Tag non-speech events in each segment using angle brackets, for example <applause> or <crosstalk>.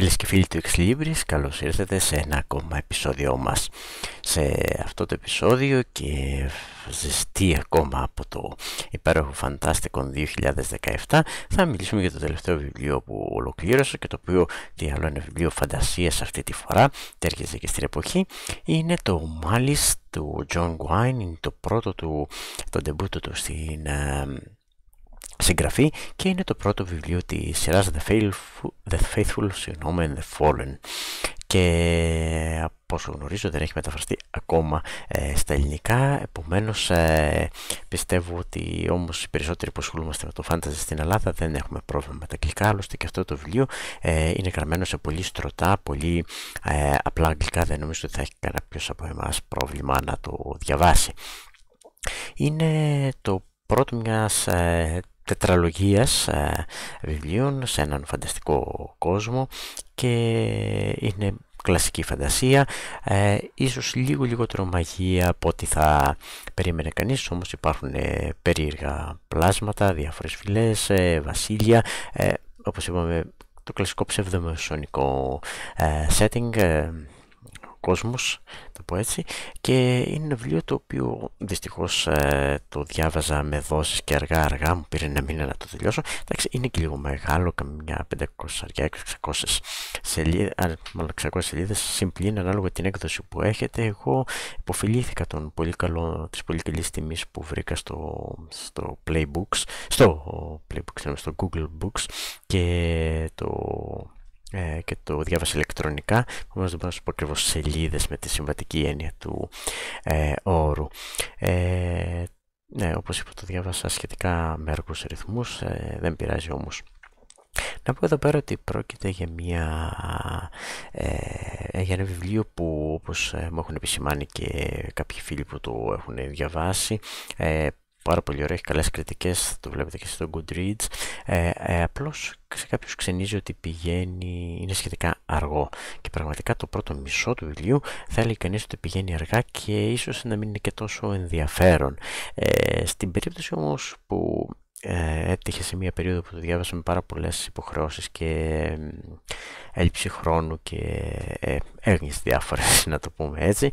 Φίλες και φίλοι του Xlibris, καλώς ήρθατε σε ένα ακόμα επεισόδιο μας. Σε αυτό το επεισόδιο και ζεστή ακόμα από το υπέροχο Fantasticon 2017 θα μιλήσουμε για το τελευταίο βιβλίο που ολοκλήρωσα και το οποίο τι άλλο είναι βιβλίο φαντασίας αυτή τη φορά, τέργεζε και στην εποχή, είναι το Μάλις του John Wine, το πρώτο του, το ντεμπούτο του στην ε, συγγραφή και είναι το πρώτο βιβλίο της σειράς The Faithful, The Faithful συγγνώμη, The Fallen και από όσο γνωρίζω δεν έχει μεταφραστεί ακόμα ε, στα ελληνικά επομένως ε, πιστεύω ότι όμως οι περισσότεροι που ασχολούμαστε με το φάνταζε στην Ελλάδα δεν έχουμε πρόβλημα με τα αγγλικά άλλωστε και αυτό το βιβλίο ε, είναι γραμμένο σε πολύ στρωτά, πολύ απλά αγγλικά δεν νομίζω ότι θα έχει κάποιο από εμάς πρόβλημα να το διαβάσει είναι το πρώτο μιας τετραλογίας ε, βιβλίων σε έναν φανταστικό κόσμο και είναι κλασική φαντασία, ε, ίσως λίγο λιγότερο μαγεία από ό,τι θα περίμενε κανείς, όμως υπάρχουν ε, περίεργα πλάσματα, διάφορες φυλές, ε, βασίλεια, ε, όπως είπαμε το κλασικό ψευδομεσονικό setting, πω έτσι, και είναι ένα βιβλίο το οποίο δυστυχώς ε, το διάβαζα με δόσεις και αργά αργά μου πήρε ένα μήνα να το τελειώσω. Εντάξει, είναι και λίγο μεγάλο, καμιά 500-600 σελίδες, μάλλον 600 σελίδες, συμπλήν ανάλογα την έκδοση που έχετε. Εγώ υποφιλήθηκα τον πολύ καλό, της πολύ καλής τιμής που βρήκα στο, στο Playbooks, στο Playbooks, στο Google Books και το ε, και το διάβασα ηλεκτρονικά. οπότε δεν μπορώ να σου πω ακριβώς σελίδες με τη συμβατική έννοια του ε, όρου. Ε, ναι, όπως είπα, το διάβασα σχετικά με αργού ρυθμούς. Ε, δεν πειράζει όμως. Να πω εδώ πέρα ότι πρόκειται για, μια, ένα βιβλίο που όπως μου έχουν επισημάνει και κάποιοι φίλοι που το έχουν διαβάσει ε, πάρα πολύ ωραία, έχει καλές κριτικές, το βλέπετε και στο Goodreads. Ε, ε, απλώς σε κάποιους ξενίζει ότι πηγαίνει, είναι σχετικά αργό και πραγματικά το πρώτο μισό του βιβλίου θα έλεγε κανείς ότι πηγαίνει αργά και ίσως να μην είναι και τόσο ενδιαφέρον. Ε, στην περίπτωση όμως που ε, έτυχε σε μια περίοδο που το διάβασα με πάρα πολλές υποχρεώσεις και έλλειψη χρόνου και ε, έγνοιες διάφορες <laughs> να το πούμε έτσι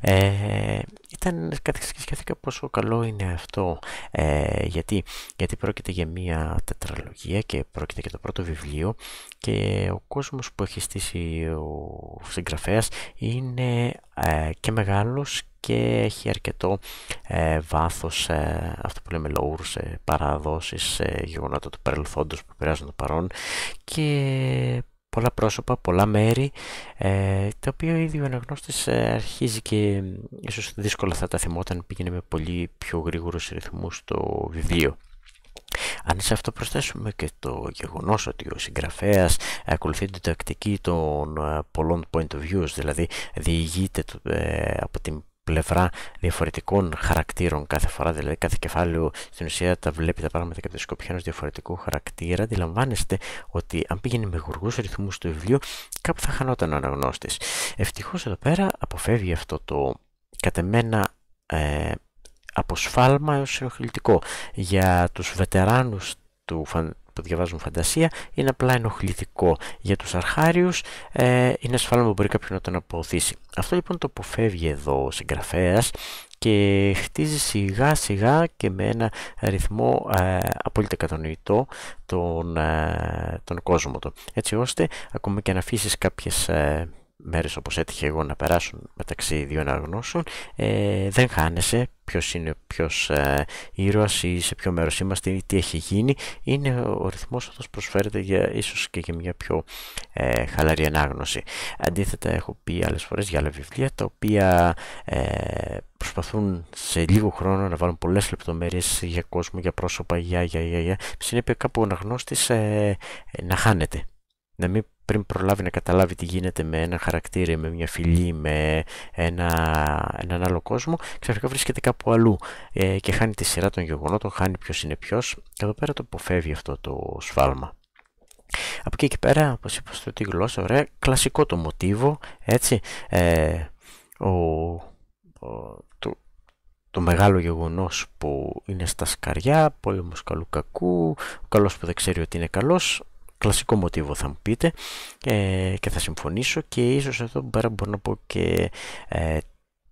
ε, ήταν κάτι σκέφτηκα πόσο καλό είναι αυτό ε, γιατί, γιατί πρόκειται για μια τετραλογία και πρόκειται για το πρώτο βιβλίο και ο κόσμος που έχει στήσει ο συγγραφέας είναι ε, και μεγάλος και έχει αρκετό ε, βάθος, ε, αυτό που λέμε λόγους, ε, παραδόσεις, ε, γεγονότα του παρελθόντος που πειράζουν το παρόν και πολλά πρόσωπα, πολλά μέρη, ε, τα οποία ήδη ο αναγνώστης ε, αρχίζει και ίσως δύσκολα θα τα θυμόταν πήγαινε με πολύ πιο γρήγορους ρυθμούς το βιβλίο. Αν σε αυτό προσθέσουμε και το γεγονός ότι ο συγγραφέας ακολουθεί την τακτική των πολλών point of views, δηλαδή διηγείται από την πλευρά διαφορετικών χαρακτήρων κάθε φορά, δηλαδή κάθε κεφάλαιο στην ουσία τα βλέπει τα πράγματα και τη σκοπιά ενός διαφορετικού χαρακτήρα. Αντιλαμβάνεστε ότι αν πήγαινε με γουργούς ρυθμούς το βιβλίο κάπου θα χανόταν ο αναγνώστης. Ευτυχώς εδώ πέρα αποφεύγει αυτό το κατεμένα Ε, αποσφάλμα έως ενοχλητικό. Για τους βετεράνους του, το διαβάζουν φαντασία, είναι απλά ενοχλητικό για τους αρχάριους, ε, είναι ασφαλό που μπορεί κάποιον να τον αποθήσει Αυτό λοιπόν το αποφεύγει εδώ ο συγγραφέας και χτίζει σιγά σιγά και με ένα ρυθμό ε, απόλυτα κατανοητό τον, ε, τον κόσμο του. Έτσι ώστε ακόμα και να αφήσεις κάποιες ε, μέρες όπως έτυχε εγώ να περάσουν μεταξύ δύο αναγνώσεων ε, δεν χάνεσαι ποιος είναι ποιος ε, ήρωας ή σε ποιο μέρος είμαστε ή τι έχει γίνει είναι ο ρυθμός αυτός προσφέρεται για, ίσως και για μια πιο ε, χαλαρή ανάγνωση αντίθετα έχω πει άλλες φορές για άλλα βιβλία τα οποία ε, προσπαθούν σε λίγο χρόνο να βάλουν πολλές λεπτομέρειες για κόσμο, για πρόσωπα, για για για για συνέπεια κάπου ο αναγνώστης ε, να χάνεται να μην πριν προλάβει να καταλάβει τι γίνεται με ένα χαρακτήρα, με μια φιλή, με ένα, έναν άλλο κόσμο, ξαφνικά βρίσκεται κάπου αλλού ε, και χάνει τη σειρά των γεγονότων, χάνει ποιος είναι ποιος. Εδώ πέρα το αποφεύγει αυτό το σφάλμα. Από εκεί και πέρα, όπως είπα στο τη γλώσσα, ωραία, κλασικό το μοτίβο, έτσι, ε, ο, το, το μεγάλο γεγονός που είναι στα σκαριά, πόλεμος καλού κακού, ο καλός που δεν ξέρει ότι είναι καλός, κλασικό μοτίβο θα μου πείτε ε, και θα συμφωνήσω και ίσως εδώ πέρα μπορώ να πω και ε,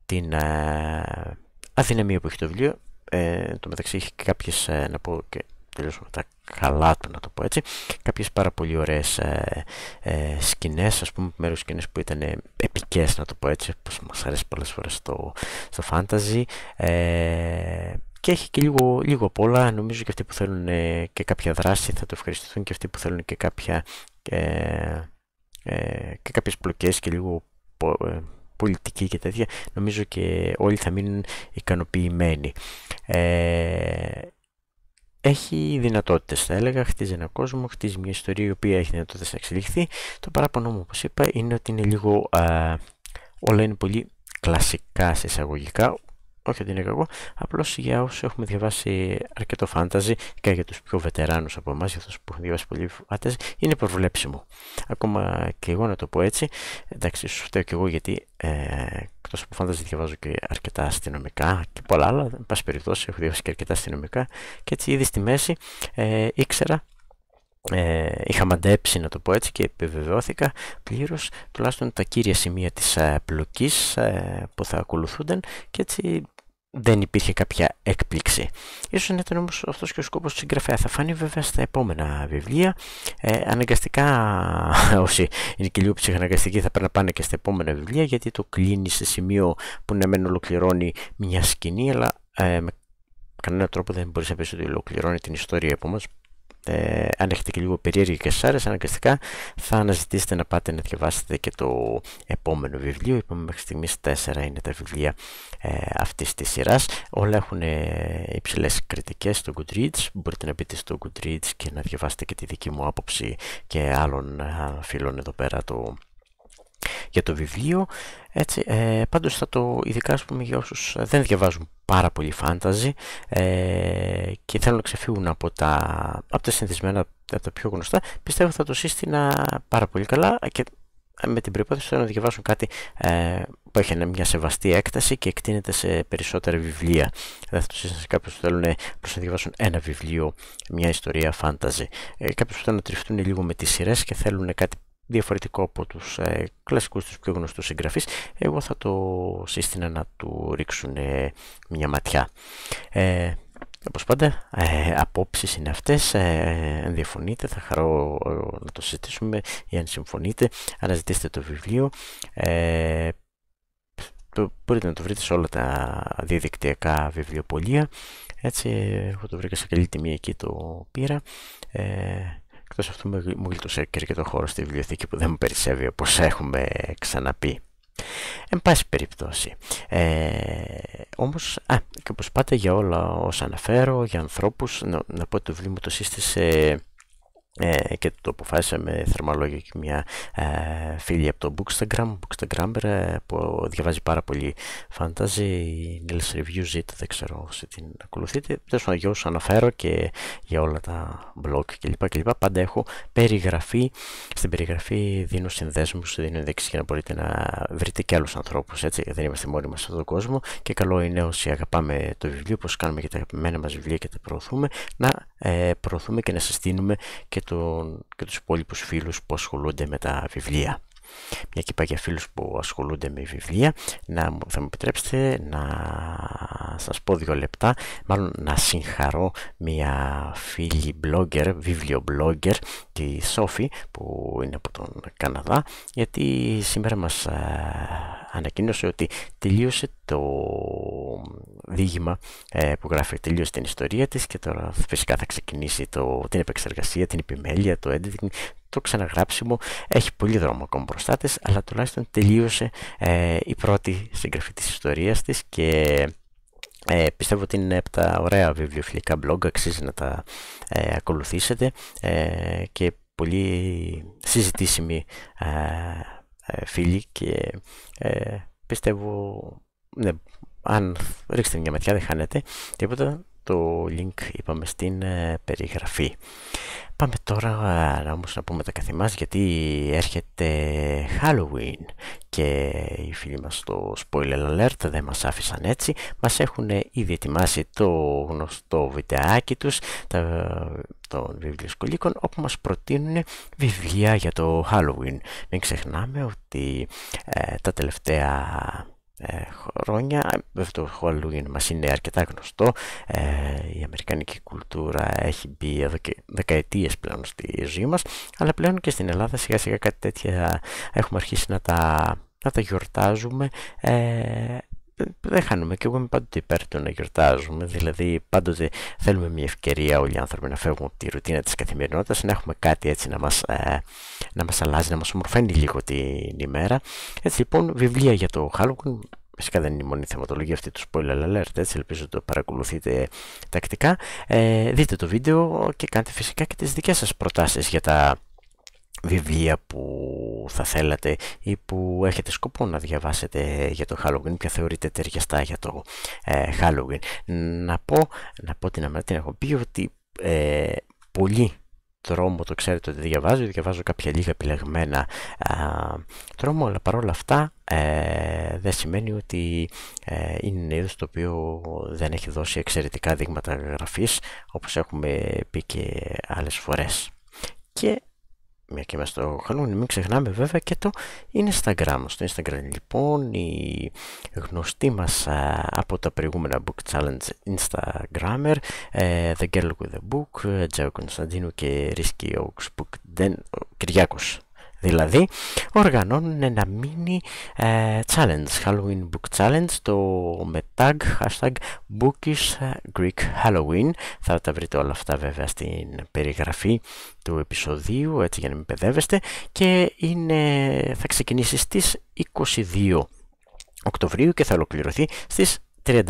την ε, αδυναμία που έχει το βιβλίο ε, το μεταξύ έχει κάποιες ε, να πω και τελείως τα καλά του να το πω έτσι κάποιες πάρα πολύ ωραίες ε, σκηνές ας πούμε μέρους σκηνές που ήταν επικές να το πω έτσι όπως μας αρέσει πολλές φορές στο, στο fantasy και έχει και λίγο, λίγο απ' όλα. Νομίζω και αυτοί που θέλουν ε, και κάποια δράση θα το ευχαριστηθούν και αυτοί που θέλουν και, κάποια, ε, ε και κάποιες πλοκές και λίγο ε, πολιτική και τέτοια. Νομίζω και όλοι θα μείνουν ικανοποιημένοι. Ε, έχει δυνατότητες θα έλεγα, χτίζει ένα κόσμο, χτίζει μια ιστορία η οποία έχει δυνατότητες να εξελιχθεί. Το παράπονο μου όπως είπα είναι ότι είναι λίγο, όλα είναι πολύ κλασικά σε εισαγωγικά, όχι ότι είναι κακό, απλώς για όσους έχουμε διαβάσει αρκετό φάνταζι και για τους πιο βετεράνους από εμάς, για αυτούς που έχουν διαβάσει πολύ φάνταζι, είναι προβλέψιμο. Ακόμα και εγώ να το πω έτσι, εντάξει, σου φταίω και εγώ γιατί ε, εκτός από φάνταζι διαβάζω και αρκετά αστυνομικά και πολλά άλλα. Εν πάση περιπτώσει, έχω διαβάσει και αρκετά αστυνομικά και έτσι ήδη στη μέση ε, ήξερα ε, είχα μαντέψει να το πω έτσι και επιβεβαιώθηκα πλήρως τουλάχιστον τα κύρια σημεία της ε, πλοκής ε, που θα ακολουθούνταν και έτσι δεν υπήρχε κάποια έκπληξη. Ίσως ήταν όμως αυτός και ο σκόπος του συγγραφέας. Θα φανεί βέβαια στα επόμενα βιβλία. Ε, αναγκαστικά <laughs> όσοι είναι και λίγο ψυχαναγκαστικοί θα πρέπει να πάνε και στα επόμενα βιβλία γιατί το κλείνει σε σημείο που να μεν ολοκληρώνει μια σκηνή αλλά ε, με κανένα τρόπο δεν μπορείς να πεις ότι ολοκληρώνει την ιστορία. Επομένως ε, αν έχετε και λίγο περίεργη και σας αναγκαστικά θα αναζητήσετε να πάτε να διαβάσετε και το επόμενο βιβλίο. Είπαμε μέχρι στιγμής τέσσερα είναι τα βιβλία ε, αυτής της σειράς. Όλα έχουν ε, υψηλές κριτικές στο Goodreads. Μπορείτε να μπείτε στο Goodreads και να διαβάσετε και τη δική μου άποψη και άλλων ε, φίλων εδώ πέρα το για το βιβλίο. Έτσι, ε, πάντως θα το, ειδικά ας πούμε, για όσους δεν διαβάζουν πάρα πολύ φάνταζι ε, και θέλουν να ξεφύγουν από τα, από τα συνηθισμένα, τα πιο γνωστά, πιστεύω θα το σύστηνα πάρα πολύ καλά και με την θέλω να διαβάσουν κάτι ε, που έχει μια σεβαστή έκταση και εκτείνεται σε περισσότερα βιβλία. Δεν θα το σύστηνα σε κάποιους που θέλουν ε, να διαβάσουν ένα βιβλίο, μια ιστορία φάνταζι. Ε, κάποιους που θέλουν να τριφτούν λίγο με τις σειρές και θέλουν κάτι διαφορετικό από τους ε, κλασικούς τους πιο γνωστούς συγγραφείς εγώ θα το σύστηνα να του ρίξουν ε, μια ματιά ε, όπως πάντα ε, απόψεις είναι αυτές ε, αν διαφωνείτε θα χαρώ ε, να το συζητήσουμε ή αν συμφωνείτε αναζητήστε το βιβλίο ε, το, μπορείτε να το βρείτε σε όλα τα διαδικτυακά βιβλιοπολία έτσι εγώ το βρήκα σε καλή τιμή εκεί το πήρα ε, Εκτός αυτού μου γλιτώσε και αρκετό χώρο στη βιβλιοθήκη που δεν μου περισσεύει όπως έχουμε ξαναπεί. Εν πάση περιπτώσει. Ε, όμως, α, και όπως πάτε για όλα όσα αναφέρω, για ανθρώπους, να, να πω ότι το βιβλίο μου το σύστησε ε, και το αποφάσισα με θερμά και μια ε, φίλη από το Bookstagram, Bookstagram ε, που διαβάζει πάρα πολύ η English Reviews it, δεν ξέρω όσοι την ακολουθείτε. Τέλος πάντων για αναφέρω και για όλα τα blog κλπ. κλπ. Πάντα έχω περιγραφή, στην περιγραφή δίνω συνδέσμους, δίνω ενδέξεις για να μπορείτε να βρείτε και άλλους ανθρώπους, έτσι δεν είμαστε μόνοι μας σε αυτόν τον κόσμο και καλό είναι όσοι αγαπάμε το βιβλίο, όπως κάνουμε και τα αγαπημένα μας βιβλία και τα προωθούμε, να ε, προωθούμε και να συστήνουμε και και τους υπόλοιπους φίλους που ασχολούνται με τα βιβλία. Μια και για φίλους που ασχολούνται με βιβλία, να, θα μου επιτρέψετε να σας πω δύο λεπτά, μάλλον να συγχαρώ μια φίλη blogger, βιβλιο blogger, τη Σόφη που είναι από τον Καναδά, γιατί σήμερα μας ε, ανακοίνωσε ότι τελείωσε το δίγημα ε, που γράφει τελείως την ιστορία της και τώρα φυσικά θα ξεκινήσει το, την επεξεργασία, την επιμέλεια, το editing, το ξαναγράψιμο. Έχει πολύ δρόμο ακόμα μπροστά της, αλλά τουλάχιστον τελείωσε ε, η πρώτη συγγραφή της ιστορίας της και... Ε, πιστεύω ότι είναι από τα ωραία βιβλιοφιλικά blog, αξίζει να τα ε, ακολουθήσετε ε, και πολύ συζητήσιμοι ε, ε, φίλοι και πιστεύω ναι, αν ρίξετε μια ματιά δεν χάνετε τίποτα το link είπαμε στην ε, περιγραφή πάμε τώρα να όμως να πούμε τα καθημάς γιατί έρχεται Halloween και οι φίλοι μας στο Spoiler Alert δεν μας άφησαν έτσι μας έχουν ήδη ετοιμάσει το γνωστό βιντεάκι τους τα, των βιβλιοσκολίκων όπου μας προτείνουν βιβλία για το Halloween μην ξεχνάμε ότι ε, τα τελευταία ε, χρόνια ε, αυτό το Halloween μας είναι αρκετά γνωστό ε, η αμερικανική κουλτούρα έχει μπει εδώ και δεκαετίες πλέον στη ζωή μας αλλά πλέον και στην Ελλάδα σιγά σιγά κάτι τέτοια έχουμε αρχίσει να τα, να τα γιορτάζουμε δεν χάνουμε και εγώ είμαι πάντοτε υπέρ του να γιορτάζουμε. Δηλαδή, πάντοτε θέλουμε μια ευκαιρία όλοι οι άνθρωποι να φεύγουν από τη ρουτίνα της καθημερινότητας, να έχουμε κάτι έτσι να μας ε, να μας αλλάζει, να μας ομορφαίνει λίγο την ημέρα. Έτσι λοιπόν, βιβλία για το Halloween. Φυσικά δεν είναι η μόνη θεματολογία αυτή του spoiler alert, έτσι ελπίζω το παρακολουθείτε τακτικά. Ε, δείτε το βίντεο και κάντε φυσικά και τις δικές σας προτάσεις για τα βιβλία που θα θέλατε ή που έχετε σκοπό να διαβάσετε για το Halloween ποια θεωρείτε ταιριαστά για το ε, Halloween. Να πω, να πω την αμαρτία, Να έχω πει ότι ε, πολύ τρόμο, το ξέρετε ότι διαβάζω, διαβάζω κάποια λίγα επιλεγμένα τρόμο, αλλά παρόλα αυτά ε, δεν σημαίνει ότι ε, είναι ένα είδος το οποίο δεν έχει δώσει εξαιρετικά δείγματα γραφής, όπως έχουμε πει και άλλες φορές. Και μια και είμαστε στο χρόνο, μην ξεχνάμε βέβαια και το Instagram. Στο Instagram λοιπόν οι γνωστοί μας από τα προηγούμενα Book Challenge Instagrammer ε, The Girl with the Book, ε, Τζέο Κωνσταντίνου και Ρίσκι Oaks Book ο Κυριάκος δηλαδή οργανώνουν ένα mini ε, challenge, Halloween Book Challenge το με tag, hashtag Bookish ε, Greek Halloween θα τα βρείτε όλα αυτά βέβαια στην περιγραφή του επεισοδίου έτσι για να μην παιδεύεστε και είναι, θα ξεκινήσει στις 22 Οκτωβρίου και θα ολοκληρωθεί στις 31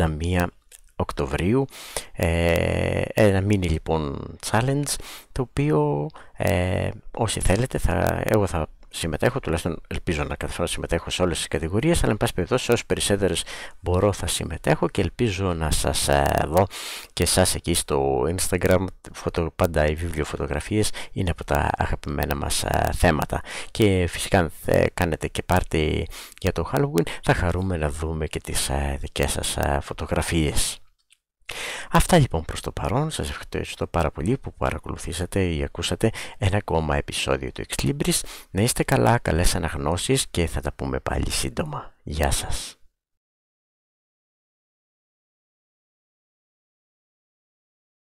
Οκτωβρίου ε, ένα mini λοιπόν challenge το οποίο ε, όσοι θέλετε θα, εγώ θα συμμετέχω, τουλάχιστον ελπίζω να καταφέρω συμμετέχω σε όλες τις κατηγορίες, αλλά εν πάση περιπτώσει όσοι περισσέδερες μπορώ θα συμμετέχω και ελπίζω να σας ε, δω και σας εκεί στο Instagram, φωτο, πάντα οι βιβλιοφωτογραφίες είναι από τα αγαπημένα μας ε, θέματα. Και φυσικά αν κάνετε και πάρτι για το Halloween θα χαρούμε να δούμε και τις δικές σας φωτογραφίες. Αυτά λοιπόν προς το παρόν, σας ευχαριστώ πάρα πολύ που παρακολουθήσατε ή ακούσατε ένα ακόμα επεισόδιο του Ex Να είστε καλά, καλές αναγνώσεις και θα τα πούμε πάλι σύντομα. Γεια σας.